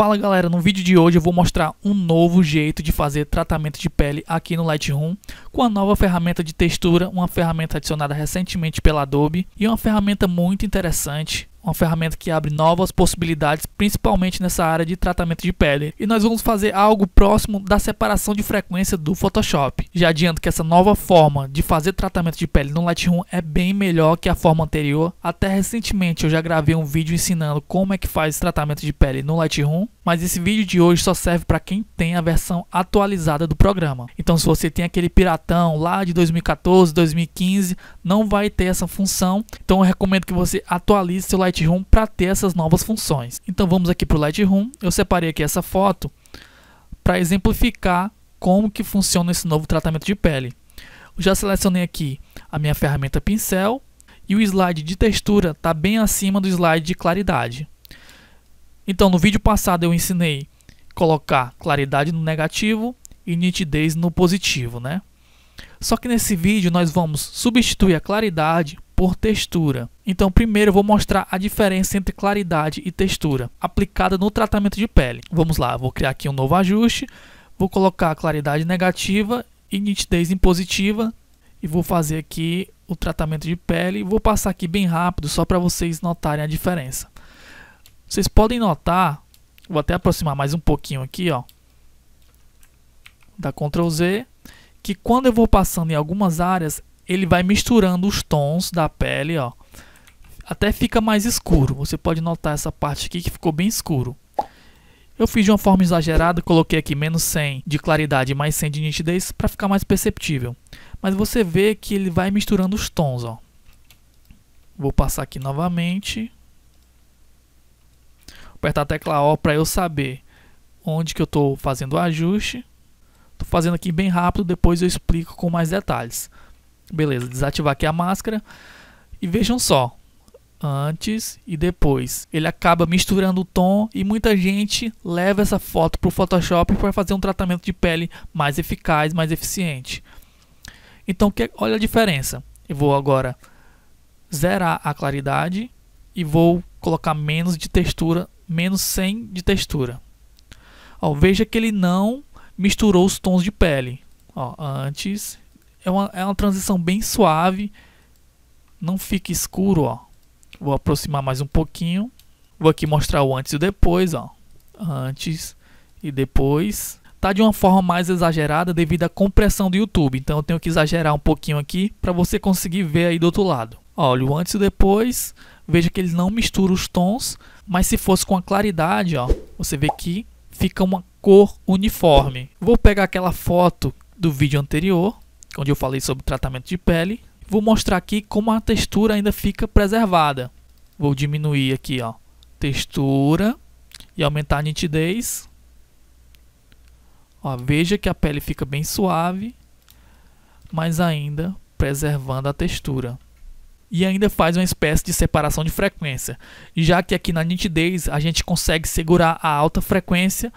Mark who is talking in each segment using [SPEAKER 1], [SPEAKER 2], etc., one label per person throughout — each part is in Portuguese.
[SPEAKER 1] Fala galera, no vídeo de hoje eu vou mostrar um novo jeito de fazer tratamento de pele aqui no Lightroom com a nova ferramenta de textura, uma ferramenta adicionada recentemente pela Adobe e uma ferramenta muito interessante uma ferramenta que abre novas possibilidades, principalmente nessa área de tratamento de pele. E nós vamos fazer algo próximo da separação de frequência do Photoshop. Já adianto que essa nova forma de fazer tratamento de pele no Lightroom é bem melhor que a forma anterior. Até recentemente eu já gravei um vídeo ensinando como é que faz tratamento de pele no Lightroom, mas esse vídeo de hoje só serve para quem tem a versão atualizada do programa. Então se você tem aquele piratão lá de 2014, 2015, não vai ter essa função. Então eu recomendo que você atualize seu Lightroom Lightroom para ter essas novas funções. Então vamos aqui para o Lightroom. Eu separei aqui essa foto para exemplificar como que funciona esse novo tratamento de pele. Eu já selecionei aqui a minha ferramenta pincel e o slide de textura está bem acima do slide de claridade. Então no vídeo passado eu ensinei colocar claridade no negativo e nitidez no positivo, né? Só que nesse vídeo nós vamos substituir a claridade por textura. Então, primeiro eu vou mostrar a diferença entre claridade e textura aplicada no tratamento de pele. Vamos lá, vou criar aqui um novo ajuste, vou colocar a claridade negativa e nitidez em positiva e vou fazer aqui o tratamento de pele. Vou passar aqui bem rápido só para vocês notarem a diferença. Vocês podem notar, vou até aproximar mais um pouquinho aqui, ó, da Ctrl Z, que quando eu vou passando em algumas áreas, ele vai misturando os tons da pele, ó até fica mais escuro. Você pode notar essa parte aqui que ficou bem escuro. Eu fiz de uma forma exagerada, coloquei aqui menos 100 de claridade e mais 100 de nitidez para ficar mais perceptível. Mas você vê que ele vai misturando os tons. Ó. Vou passar aqui novamente. Vou apertar a tecla O para eu saber onde que eu estou fazendo o ajuste. Estou fazendo aqui bem rápido, depois eu explico com mais detalhes. Beleza, desativar aqui a máscara. E vejam só, antes e depois. Ele acaba misturando o tom e muita gente leva essa foto para o Photoshop para fazer um tratamento de pele mais eficaz, mais eficiente. Então, que, é, olha a diferença. Eu vou agora zerar a claridade e vou colocar menos de textura, menos 100 de textura. Ó, veja que ele não misturou os tons de pele. Ó, antes é uma, é uma transição bem suave, não fica escuro, ó Vou aproximar mais um pouquinho. Vou aqui mostrar o antes e o depois, ó. Antes e depois. Tá de uma forma mais exagerada devido à compressão do YouTube. Então eu tenho que exagerar um pouquinho aqui para você conseguir ver aí do outro lado. Olha o antes e o depois. Veja que ele não mistura os tons, mas se fosse com a claridade, ó, você vê que fica uma cor uniforme. Vou pegar aquela foto do vídeo anterior, onde eu falei sobre tratamento de pele. Vou mostrar aqui como a textura ainda fica preservada. Vou diminuir aqui, ó, textura e aumentar a nitidez. Ó, veja que a pele fica bem suave, mas ainda preservando a textura. E ainda faz uma espécie de separação de frequência, já que aqui na nitidez a gente consegue segurar a alta frequência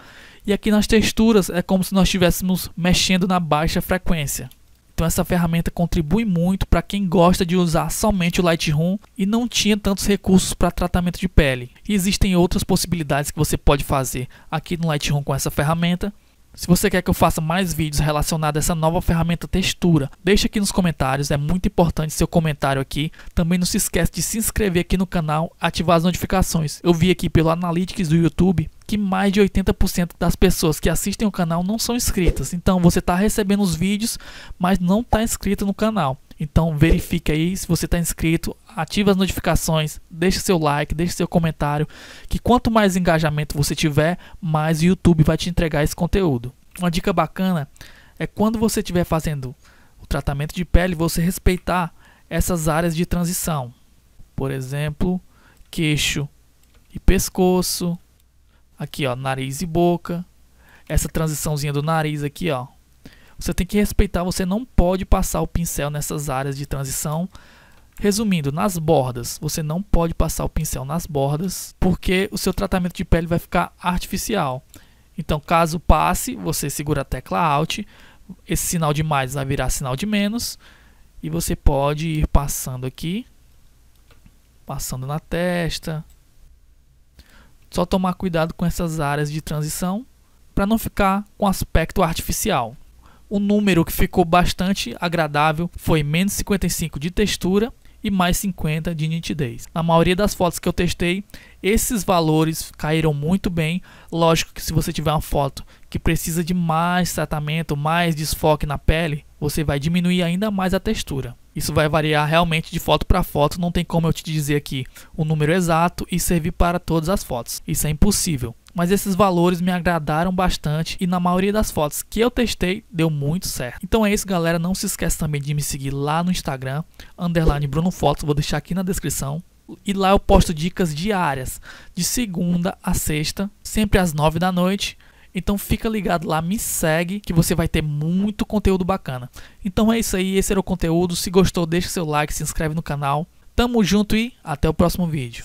[SPEAKER 1] e aqui nas texturas é como se nós estivéssemos mexendo na baixa frequência. Então essa ferramenta contribui muito para quem gosta de usar somente o Lightroom e não tinha tantos recursos para tratamento de pele. E existem outras possibilidades que você pode fazer aqui no Lightroom com essa ferramenta. Se você quer que eu faça mais vídeos relacionados a essa nova ferramenta textura, deixa aqui nos comentários, é muito importante seu comentário aqui. Também não se esquece de se inscrever aqui no canal, ativar as notificações. Eu vi aqui pelo Analytics do YouTube que mais de 80% das pessoas que assistem o canal não são inscritas. Então você está recebendo os vídeos, mas não está inscrito no canal. Então verifique aí se você está inscrito, ative as notificações, deixe seu like, deixe seu comentário, que quanto mais engajamento você tiver, mais o YouTube vai te entregar esse conteúdo. Uma dica bacana é quando você estiver fazendo o tratamento de pele, você respeitar essas áreas de transição. Por exemplo, queixo e pescoço, Aqui, ó, nariz e boca. Essa transiçãozinha do nariz aqui, ó. Você tem que respeitar, você não pode passar o pincel nessas áreas de transição. Resumindo, nas bordas, você não pode passar o pincel nas bordas, porque o seu tratamento de pele vai ficar artificial. Então, caso passe, você segura a tecla Alt, esse sinal de mais vai virar sinal de menos, e você pode ir passando aqui, passando na testa, só tomar cuidado com essas áreas de transição para não ficar com aspecto artificial. O número que ficou bastante agradável foi menos 55 de textura e mais 50 de nitidez. Na maioria das fotos que eu testei, esses valores caíram muito bem. Lógico que se você tiver uma foto que precisa de mais tratamento, mais desfoque na pele, você vai diminuir ainda mais a textura. Isso vai variar realmente de foto para foto, não tem como eu te dizer aqui o número exato e servir para todas as fotos. Isso é impossível. Mas esses valores me agradaram bastante e na maioria das fotos que eu testei deu muito certo. Então é isso, galera. Não se esqueça também de me seguir lá no Instagram, underline Bruno Fotos, vou deixar aqui na descrição. E lá eu posto dicas diárias, de segunda a sexta, sempre às nove da noite então fica ligado lá, me segue, que você vai ter muito conteúdo bacana. Então é isso aí, esse era o conteúdo. Se gostou, deixa seu like, se inscreve no canal. Tamo junto e até o próximo vídeo.